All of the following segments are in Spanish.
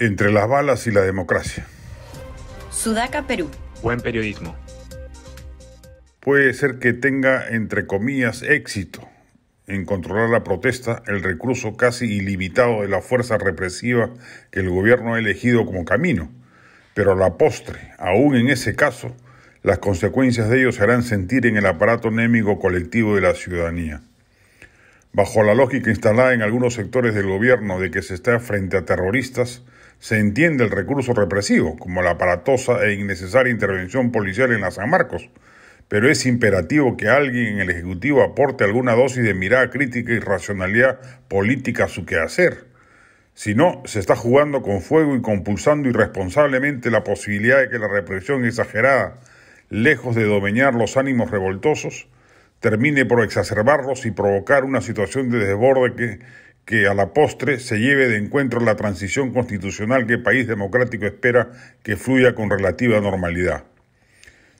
Entre las balas y la democracia. Sudaca, Perú. Buen periodismo. Puede ser que tenga, entre comillas, éxito en controlar la protesta, el recurso casi ilimitado de la fuerza represiva que el gobierno ha elegido como camino. Pero a la postre, aún en ese caso, las consecuencias de ello se harán sentir en el aparato enemigo colectivo de la ciudadanía. Bajo la lógica instalada en algunos sectores del gobierno de que se está frente a terroristas, se entiende el recurso represivo, como la aparatosa e innecesaria intervención policial en la San Marcos, pero es imperativo que alguien en el Ejecutivo aporte alguna dosis de mirada crítica y racionalidad política a su quehacer. Si no, se está jugando con fuego y compulsando irresponsablemente la posibilidad de que la represión exagerada, lejos de domeñar los ánimos revoltosos, termine por exacerbarlos y provocar una situación de desborde que que a la postre se lleve de encuentro la transición constitucional que el país democrático espera que fluya con relativa normalidad.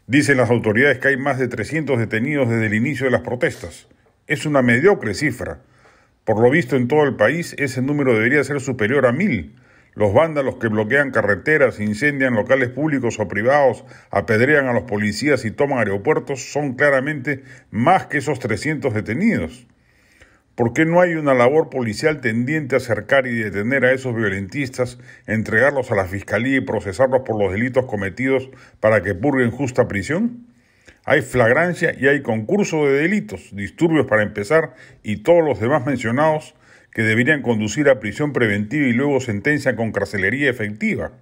Dicen las autoridades que hay más de 300 detenidos desde el inicio de las protestas. Es una mediocre cifra. Por lo visto en todo el país ese número debería ser superior a mil. Los vándalos que bloquean carreteras, incendian locales públicos o privados, apedrean a los policías y toman aeropuertos son claramente más que esos 300 detenidos. ¿Por qué no hay una labor policial tendiente a acercar y detener a esos violentistas, entregarlos a la fiscalía y procesarlos por los delitos cometidos para que purguen justa prisión? Hay flagrancia y hay concurso de delitos, disturbios para empezar y todos los demás mencionados que deberían conducir a prisión preventiva y luego sentencia con carcelería efectiva.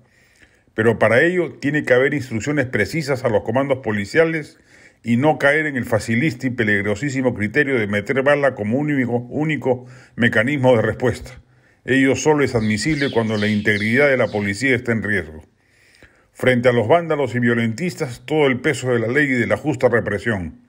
Pero para ello tiene que haber instrucciones precisas a los comandos policiales y no caer en el facilista y peligrosísimo criterio de meter bala como único, único mecanismo de respuesta. Ello solo es admisible cuando la integridad de la policía está en riesgo. Frente a los vándalos y violentistas, todo el peso de la ley y de la justa represión.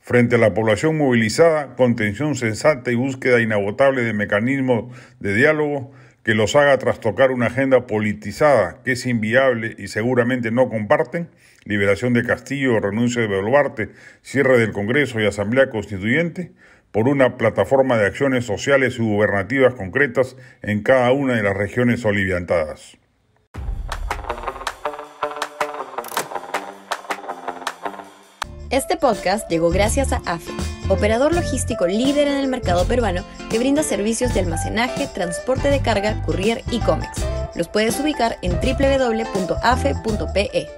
Frente a la población movilizada, contención sensata y búsqueda inagotable de mecanismos de diálogo, que los haga trastocar una agenda politizada que es inviable y seguramente no comparten, liberación de Castillo, renuncia de Boluarte, cierre del Congreso y Asamblea Constituyente, por una plataforma de acciones sociales y gubernativas concretas en cada una de las regiones oliviantadas. Este podcast llegó gracias a AFE operador logístico líder en el mercado peruano que brinda servicios de almacenaje, transporte de carga, courier y cómics. Los puedes ubicar en www.afe.pe.